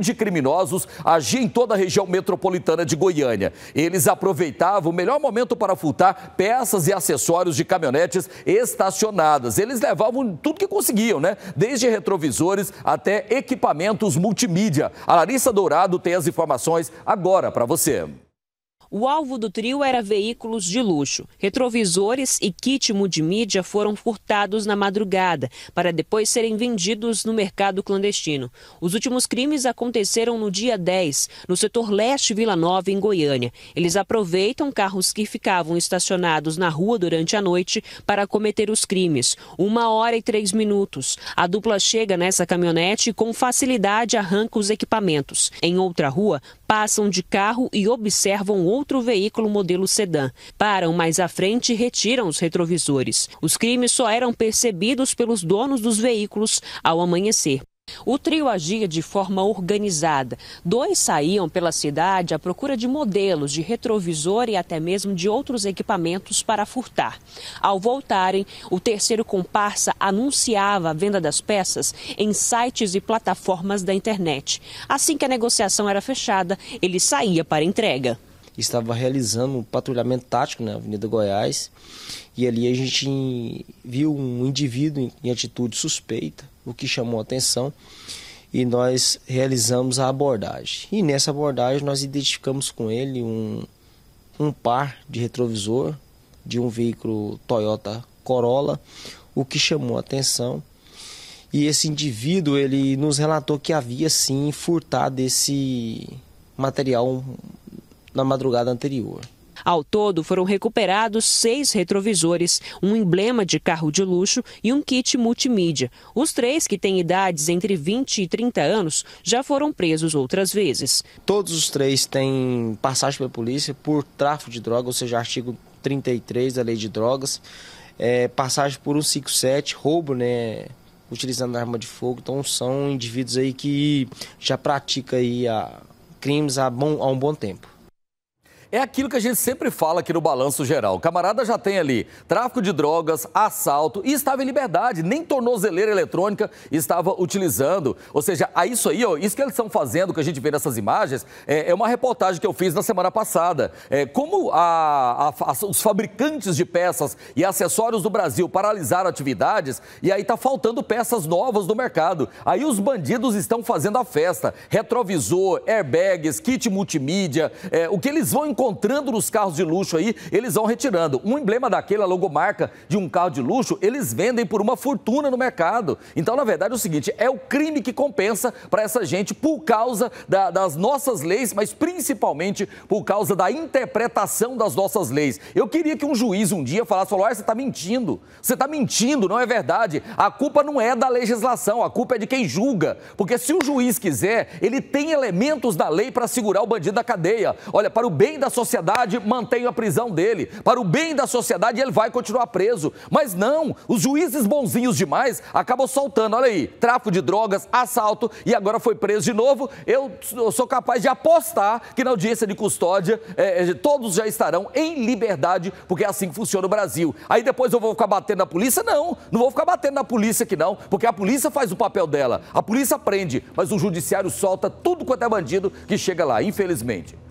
de criminosos agia em toda a região metropolitana de Goiânia. Eles aproveitavam o melhor momento para furtar peças e acessórios de caminhonetes estacionadas. Eles levavam tudo que conseguiam, né? Desde retrovisores até equipamentos multimídia. A Larissa Dourado tem as informações agora para você. O alvo do trio era veículos de luxo. Retrovisores e kit multimídia foram furtados na madrugada, para depois serem vendidos no mercado clandestino. Os últimos crimes aconteceram no dia 10, no setor leste Vila Nova, em Goiânia. Eles aproveitam carros que ficavam estacionados na rua durante a noite para cometer os crimes. Uma hora e três minutos. A dupla chega nessa caminhonete e com facilidade arranca os equipamentos. Em outra rua, passam de carro e observam outros outro veículo modelo sedã. Param mais à frente e retiram os retrovisores. Os crimes só eram percebidos pelos donos dos veículos ao amanhecer. O trio agia de forma organizada. Dois saíam pela cidade à procura de modelos, de retrovisor e até mesmo de outros equipamentos para furtar. Ao voltarem, o terceiro comparsa anunciava a venda das peças em sites e plataformas da internet. Assim que a negociação era fechada, ele saía para entrega estava realizando um patrulhamento tático na Avenida Goiás e ali a gente viu um indivíduo em atitude suspeita, o que chamou a atenção e nós realizamos a abordagem. E nessa abordagem nós identificamos com ele um, um par de retrovisor de um veículo Toyota Corolla, o que chamou a atenção. E esse indivíduo ele nos relatou que havia sim furtado esse material na madrugada anterior. Ao todo, foram recuperados seis retrovisores, um emblema de carro de luxo e um kit multimídia. Os três, que têm idades entre 20 e 30 anos, já foram presos outras vezes. Todos os três têm passagem pela polícia por tráfico de drogas, ou seja, artigo 33 da lei de drogas, é, passagem por 157, roubo, né? Utilizando arma de fogo, então são indivíduos aí que já praticam aí a, crimes há, bom, há um bom tempo. É aquilo que a gente sempre fala aqui no Balanço Geral. O camarada já tem ali tráfico de drogas, assalto e estava em liberdade, nem tornozeleira eletrônica estava utilizando. Ou seja, isso aí, ó, isso que eles estão fazendo, que a gente vê nessas imagens, é, é uma reportagem que eu fiz na semana passada. É, como a, a, a, os fabricantes de peças e acessórios do Brasil paralisaram atividades e aí está faltando peças novas no mercado. Aí os bandidos estão fazendo a festa. Retrovisor, airbags, kit multimídia, é, o que eles vão encontrar encontrando nos carros de luxo aí, eles vão retirando. Um emblema daquela a logomarca de um carro de luxo, eles vendem por uma fortuna no mercado. Então, na verdade, é o seguinte: é o crime que compensa para essa gente por causa da, das nossas leis, mas principalmente por causa da interpretação das nossas leis. Eu queria que um juiz um dia falasse: falou, ah, você está mentindo, você está mentindo, não é verdade. A culpa não é da legislação, a culpa é de quem julga. Porque se o juiz quiser, ele tem elementos da lei para segurar o bandido da cadeia. Olha, para o bem da sociedade, mantenho a prisão dele. Para o bem da sociedade, ele vai continuar preso. Mas não, os juízes bonzinhos demais acabam soltando. Olha aí, tráfico de drogas, assalto e agora foi preso de novo. Eu, sou capaz de apostar que na audiência de custódia é, é, todos já estarão em liberdade, porque é assim que funciona o Brasil. Aí depois eu vou ficar batendo na polícia? Não, não vou ficar batendo na polícia aqui não, porque a polícia faz o papel dela. A polícia prende, mas o judiciário solta tudo quanto é bandido que chega lá, infelizmente.